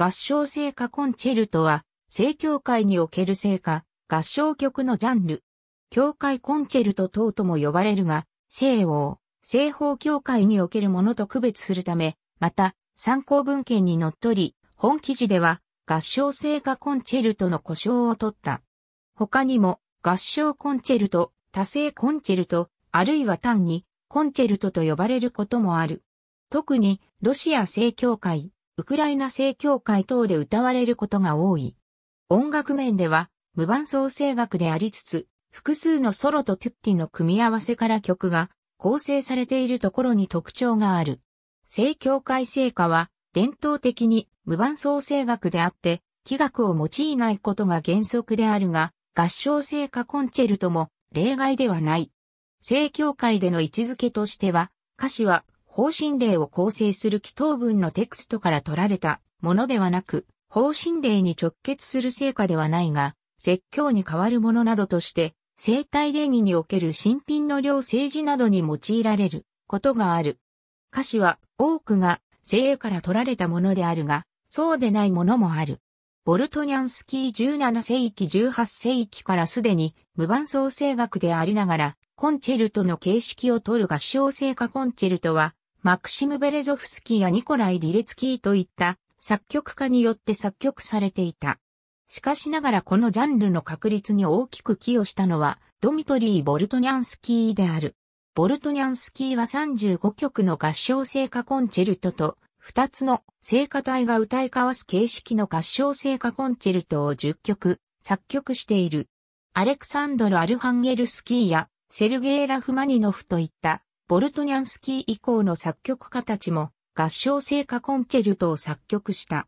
合唱聖歌コンチェルトは、聖教会における聖歌、合唱曲のジャンル。教会コンチェルト等とも呼ばれるが、聖王、西方教会におけるものと区別するため、また、参考文献にのっとり、本記事では、合唱聖歌コンチェルトの故障を取った。他にも、合唱コンチェルト、多声コンチェルト、あるいは単に、コンチェルトと呼ばれることもある。特に、ロシア正教会、ウクライナ正教会等で歌われることが多い。音楽面では、無伴奏声楽でありつつ、複数のソロとトゥッティの組み合わせから曲が構成されているところに特徴がある。正教会聖歌は、伝統的に無伴奏声楽であって、器楽を用いないことが原則であるが、合唱聖歌コンチェルトも例外ではない。正教会での位置づけとしては、歌詞は方針令を構成する祈祷文のテクストから取られたものではなく、方針令に直結する成果ではないが、説教に変わるものなどとして、生体礼儀における新品の量政治などに用いられることがある。歌詞は多くが精鋭から取られたものであるが、そうでないものもある。ボルトニャンスキー17世紀18世紀からすでに無伴奏声楽でありながら、コンチェルトの形式を取る合唱成果コンチェルトは、マクシム・ベレゾフスキーやニコライ・ディレツキーといった作曲家によって作曲されていた。しかしながらこのジャンルの確立に大きく寄与したのはドミトリー・ボルトニャンスキーである。ボルトニャンスキーは35曲の合唱聖歌コンチェルトと2つの聖歌隊が歌い交わす形式の合唱聖歌コンチェルトを10曲作曲している。アレクサンドル・アルハンゲルスキーやセルゲイ・ラフマニノフといったボルトニャンスキー以降の作曲家たちも合唱聖歌コンチェルトを作曲した。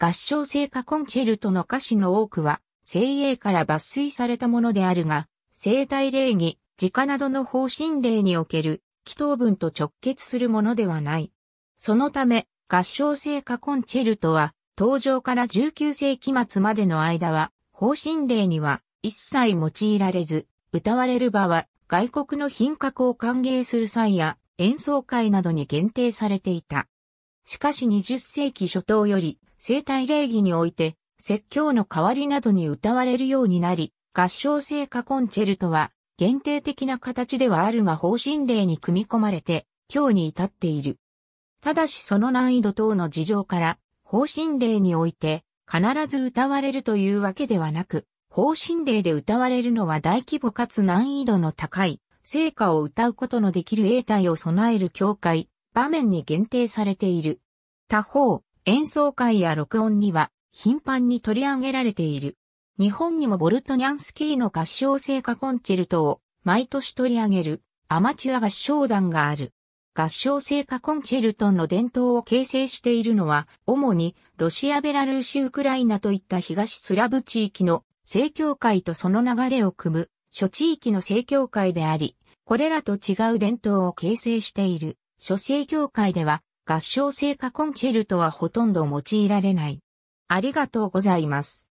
合唱聖歌コンチェルトの歌詞の多くは、精鋭から抜粋されたものであるが、生体礼儀、直などの方針例における、祈祷文と直結するものではない。そのため、合唱聖歌コンチェルトは、登場から19世紀末までの間は、方針例には一切用いられず、歌われる場は外国の品格を歓迎する際や演奏会などに限定されていた。しかし20世紀初頭より生体礼儀において説教の代わりなどに歌われるようになり、合唱聖歌コンチェルトは限定的な形ではあるが方針令に組み込まれて今日に至っている。ただしその難易度等の事情から方針令において必ず歌われるというわけではなく、方針令で歌われるのは大規模かつ難易度の高い、成果を歌うことのできる英体を備える教会、場面に限定されている。他方、演奏会や録音には頻繁に取り上げられている。日本にもボルトニャンスキーの合唱聖歌コンチェルトを毎年取り上げるアマチュア合唱団がある。合唱聖歌コンチェルトの伝統を形成しているのは、主にロシア・ベラルーシ・ウクライナといった東スラブ地域の正教会とその流れを組む諸地域の正教会であり、これらと違う伝統を形成している諸正教会では合唱聖歌コンチェルトはほとんど用いられない。ありがとうございます。